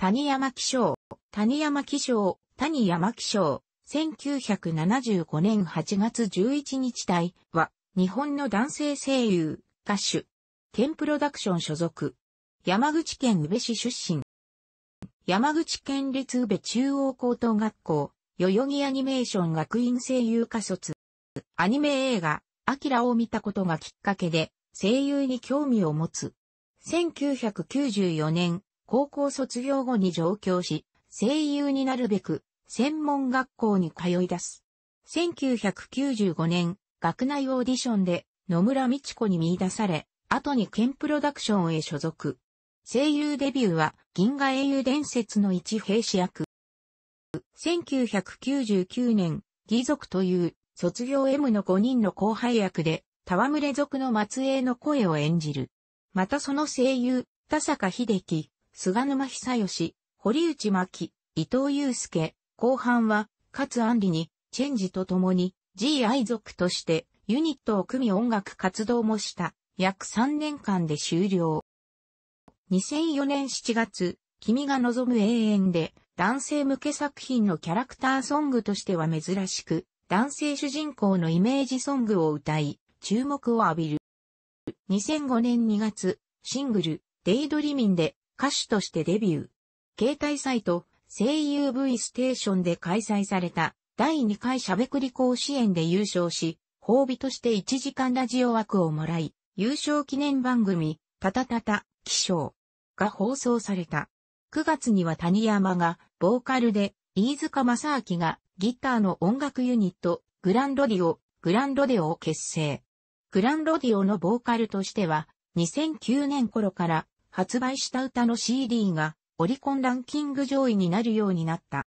谷山気象、谷山気象、谷山気象、1975年8月11日体は、日本の男性声優、歌手、県プロダクション所属、山口県宇部市出身、山口県立宇部中央高等学校、代々木アニメーション学院声優科卒、アニメ映画、アキラを見たことがきっかけで、声優に興味を持つ。1994年、高校卒業後に上京し、声優になるべく、専門学校に通い出す。1995年、学内オーディションで野村美智子に見出され、後にケンプロダクションへ所属。声優デビューは銀河英雄伝説の一兵士役。1999年、義族という卒業 M の5人の後輩役で、戯れ族の末裔の声を演じる。またその声優、田坂秀樹、菅沼久義、堀内真希、伊藤祐介、後半は、勝安里に、チェンジと共に、G.I. 族として、ユニットを組み音楽活動もした、約3年間で終了。2004年7月、君が望む永遠で、男性向け作品のキャラクターソングとしては珍しく、男性主人公のイメージソングを歌い、注目を浴びる。2005年2月、シングル、デイドリミンで、歌手としてデビュー。携帯サイト、声優 V ステーションで開催された第2回しゃべくり甲子園で優勝し、褒美として1時間ラジオ枠をもらい、優勝記念番組、たたたた、起床が放送された。9月には谷山が、ボーカルで、飯塚正明が、ギターの音楽ユニット、グランロディオ、グランロデオを結成。グランロディオのボーカルとしては、2009年頃から、発売した歌の CD がオリコンランキング上位になるようになった。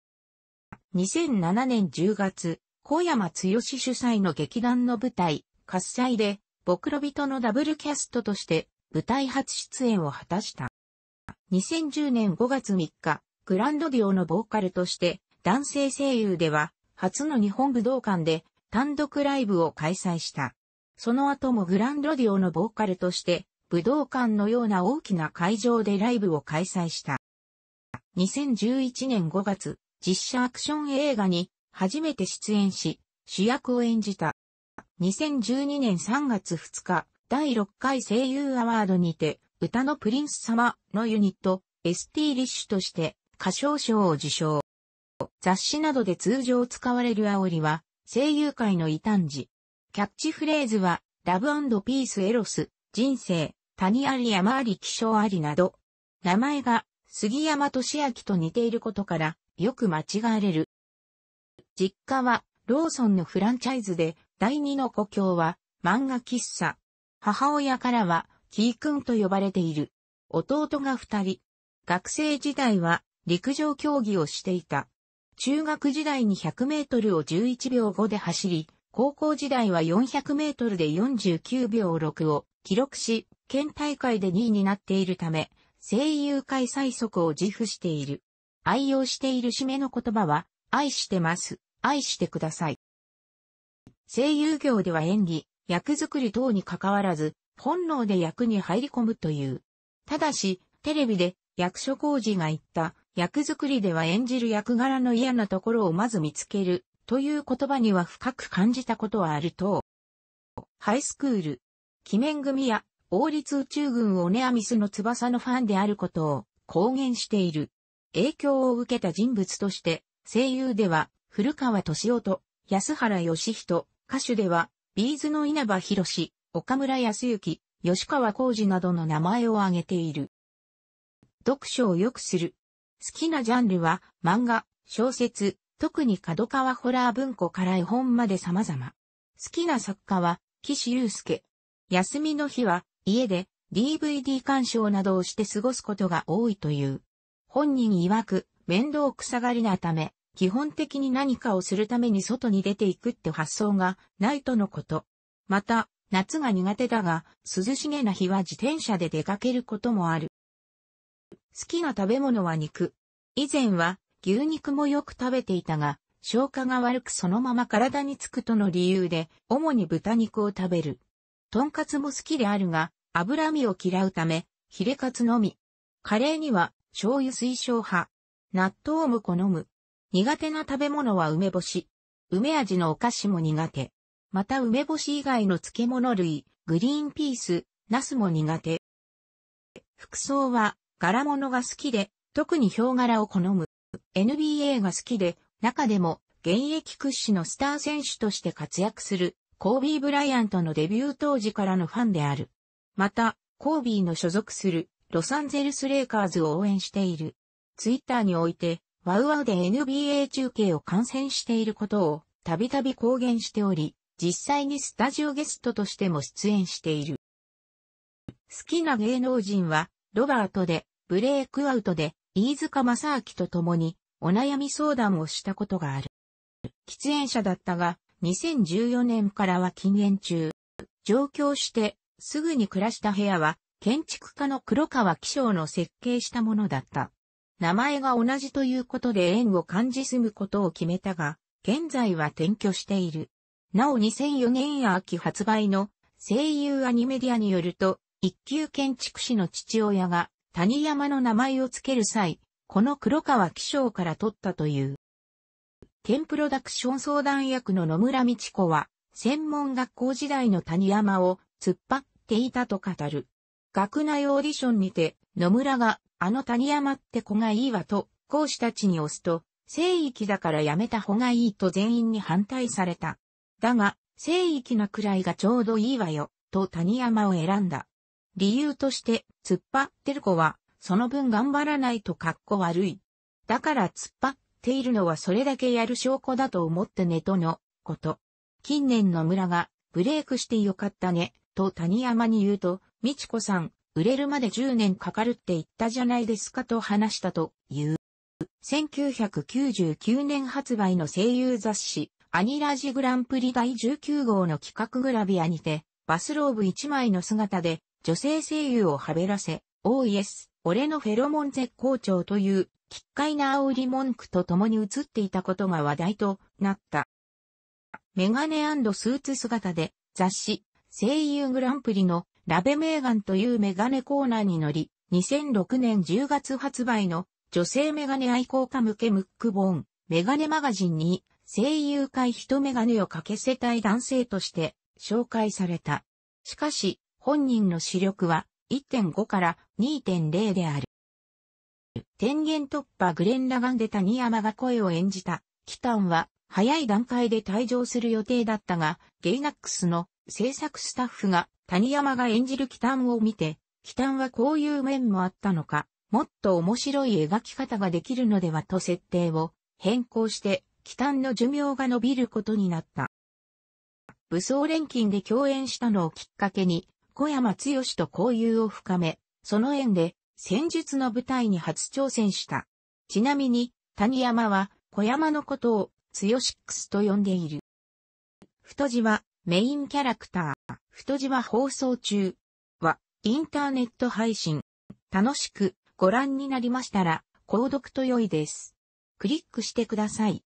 2007年10月、小山剛主催の劇団の舞台、喝采で、ボクロ人のダブルキャストとして舞台初出演を果たした。2010年5月3日、グランドディオのボーカルとして男性声優では初の日本武道館で単独ライブを開催した。その後もグランドディオのボーカルとして武道館のような大きな会場でライブを開催した。2011年5月、実写アクション映画に初めて出演し、主役を演じた。2012年3月2日、第6回声優アワードにて、歌のプリンス様のユニット、ST リッシュとして歌唱賞を受賞。雑誌などで通常使われる煽りは、声優界の異端児。キャッチフレーズは、ラブピースエロス、人生、谷あり山あり気象ありなど、名前が杉山俊明と似ていることから、よく間違われる。実家はローソンのフランチャイズで、第二の故郷は漫画喫茶。母親からはキー君と呼ばれている。弟が二人。学生時代は陸上競技をしていた。中学時代に100メートルを11秒5で走り、高校時代は400メートルで49秒6を記録し、県大会で2位になっているため、声優界最速を自負している。愛用している締めの言葉は、愛してます、愛してください。声優業では演技、役作り等に関わらず、本能で役に入り込むという。ただし、テレビで役所工事が言った、役作りでは演じる役柄の嫌なところをまず見つける、という言葉には深く感じたことはあると。ハイスクール、鬼面組や王立宇宙軍オネアミスの翼のファンであることを公言している。影響を受けた人物として、声優では古川敏夫と安原義人、歌手ではビーズの稲葉博士、岡村康之、吉川浩二などの名前を挙げている。読書を良くする。好きなジャンルは漫画、小説、特に角川ホラー文庫から絵本まで様々。好きな作家は岸優介。休みの日は家で DVD 鑑賞などをして過ごすことが多いという。本人曰く、面倒くさがりなため、基本的に何かをするために外に出ていくって発想がないとのこと。また、夏が苦手だが、涼しげな日は自転車で出かけることもある。好きな食べ物は肉。以前は牛肉もよく食べていたが、消化が悪くそのまま体につくとの理由で、主に豚肉を食べる。とんかつも好きであるが、脂身を嫌うため、ヒレカツのみ。カレーには、醤油推奨派。納豆も好む。苦手な食べ物は梅干し。梅味のお菓子も苦手。また梅干し以外の漬物類、グリーンピース、ナスも苦手。服装は、柄物が好きで、特にヒョウ柄を好む。NBA が好きで、中でも、現役屈指のスター選手として活躍するコービー・ブライアントのデビュー当時からのファンである。また、コービーの所属するロサンゼルス・レイカーズを応援している。ツイッターにおいて、ワウワウで NBA 中継を観戦していることをたびたび公言しており、実際にスタジオゲストとしても出演している。好きな芸能人は、ロバートで、ブレイクアウトで、飯塚正明と共に、お悩み相談をしたことがある。喫煙者だったが、2014年からは禁煙中。上京して、すぐに暮らした部屋は、建築家の黒川紀章の設計したものだった。名前が同じということで縁を感じ住むことを決めたが、現在は転居している。なお2004年秋発売の声優アニメディアによると、一級建築士の父親が谷山の名前を付ける際、この黒川紀章から取ったという。県プロダクション相談役の野村道子は、専門学校時代の谷山を突っ張っていたと語る。学内オーディションにて、野村が、あの谷山って子がいいわと、講師たちに押すと、聖域だからやめた方がいいと全員に反対された。だが、聖域なくらいがちょうどいいわよ、と谷山を選んだ。理由として、突っ張ってる子は、その分頑張らないと格好悪い。だから突っ張っているのはそれだけやる証拠だと思ってねとのこと。近年の村がブレイクしてよかったねと谷山に言うと、みちこさん、売れるまで10年かかるって言ったじゃないですかと話したという。1999年発売の声優雑誌、アニラジグランプリ第19号の企画グラビアにて、バスローブ1枚の姿で、女性声優をはべらせ、おーイ俺のフェロモン絶好調という奇怪な煽り文句と共に映っていたことが話題となった。メガネスーツ姿で雑誌声優グランプリのラベメーガンというメガネコーナーに乗り、2006年10月発売の女性メガネ愛好家向けムックボーンメガネマガジンに声優界一メガネをかけせたい男性として紹介された。しかし、本人の視力は1.5から2.0である。天元突破グレン・ラガンで谷山が声を演じた、キタンは、早い段階で退場する予定だったが、ゲイナックスの制作スタッフが谷山が演じるキタンを見て、キタンはこういう面もあったのか、もっと面白い描き方ができるのではと設定を変更して、キタンの寿命が伸びることになった。武装錬金で共演したのをきっかけに、小山剛と交友を深め、その縁で戦術の舞台に初挑戦した。ちなみに、谷山は小山のことを、つよシックスと呼んでいる。太字は、メインキャラクター。太字は放送中。は、インターネット配信。楽しくご覧になりましたら、購読と良いです。クリックしてください。